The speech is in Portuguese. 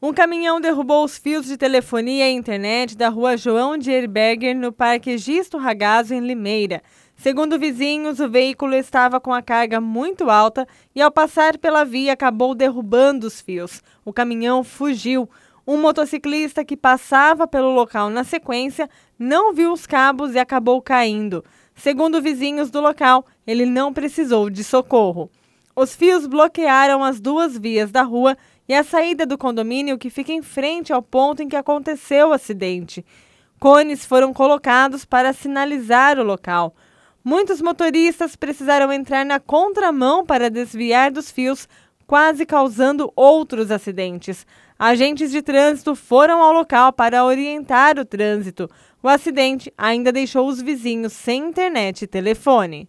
Um caminhão derrubou os fios de telefonia e internet da rua João de Erberger, no Parque Gisto Ragazzo, em Limeira. Segundo vizinhos, o veículo estava com a carga muito alta e, ao passar pela via, acabou derrubando os fios. O caminhão fugiu. Um motociclista que passava pelo local na sequência não viu os cabos e acabou caindo. Segundo vizinhos do local, ele não precisou de socorro. Os fios bloquearam as duas vias da rua e a saída do condomínio que fica em frente ao ponto em que aconteceu o acidente. Cones foram colocados para sinalizar o local. Muitos motoristas precisaram entrar na contramão para desviar dos fios, quase causando outros acidentes. Agentes de trânsito foram ao local para orientar o trânsito. O acidente ainda deixou os vizinhos sem internet e telefone.